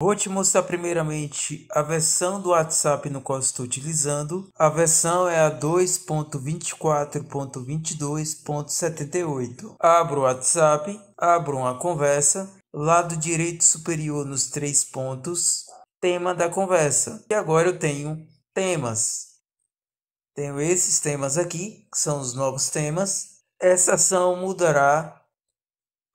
Vou te mostrar primeiramente a versão do WhatsApp no qual estou utilizando. A versão é a 2.24.22.78. Abro o WhatsApp, abro uma conversa, lado direito superior nos três pontos, tema da conversa. E agora eu tenho temas. Tenho esses temas aqui, que são os novos temas. Essa ação mudará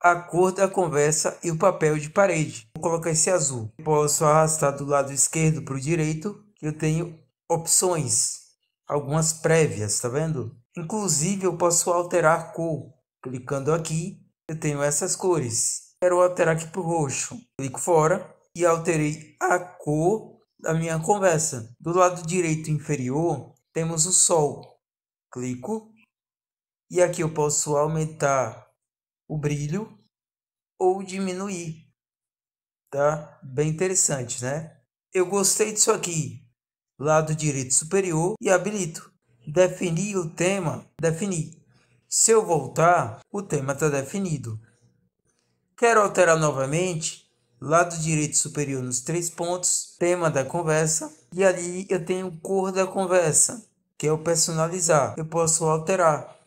a cor da conversa e o papel de parede. Vou colocar esse azul. Posso arrastar do lado esquerdo para o direito, eu tenho opções, algumas prévias, tá vendo? Inclusive, eu posso alterar cor. Clicando aqui, eu tenho essas cores. Quero alterar aqui para o roxo. Clico fora e alterei a cor da minha conversa. Do lado direito inferior, temos o sol. Clico. E aqui eu posso aumentar o brilho ou diminuir. Tá? Bem interessante, né? Eu gostei disso aqui. Lado direito superior e habilito. Definir o tema, definir. Se eu voltar, o tema está definido. Quero alterar novamente, lado direito superior nos três pontos, tema da conversa, e ali eu tenho cor da conversa, que é o personalizar. Eu posso alterar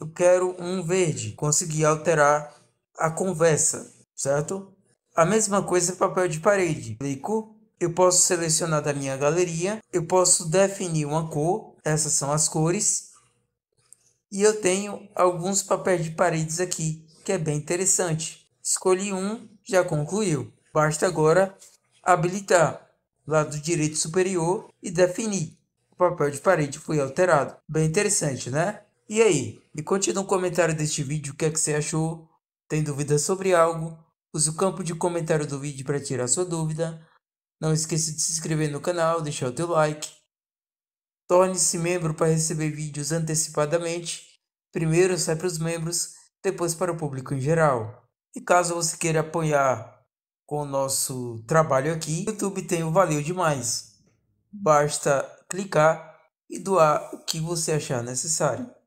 eu quero um verde, consegui alterar a conversa, certo? A mesma coisa papel de parede. Clico, eu posso selecionar da minha galeria, eu posso definir uma cor, essas são as cores. E eu tenho alguns papéis de paredes aqui, que é bem interessante. Escolhi um, já concluiu. Basta agora habilitar lado direito superior e definir. O papel de parede foi alterado. Bem interessante, né? E aí, me conte no comentário deste vídeo o que, é que você achou, tem dúvida sobre algo, use o campo de comentário do vídeo para tirar sua dúvida, não esqueça de se inscrever no canal, deixar o teu like, torne-se membro para receber vídeos antecipadamente, primeiro sai para os membros, depois para o público em geral. E caso você queira apoiar com o nosso trabalho aqui, o YouTube tem o Valeu Demais. Basta clicar e doar o que você achar necessário.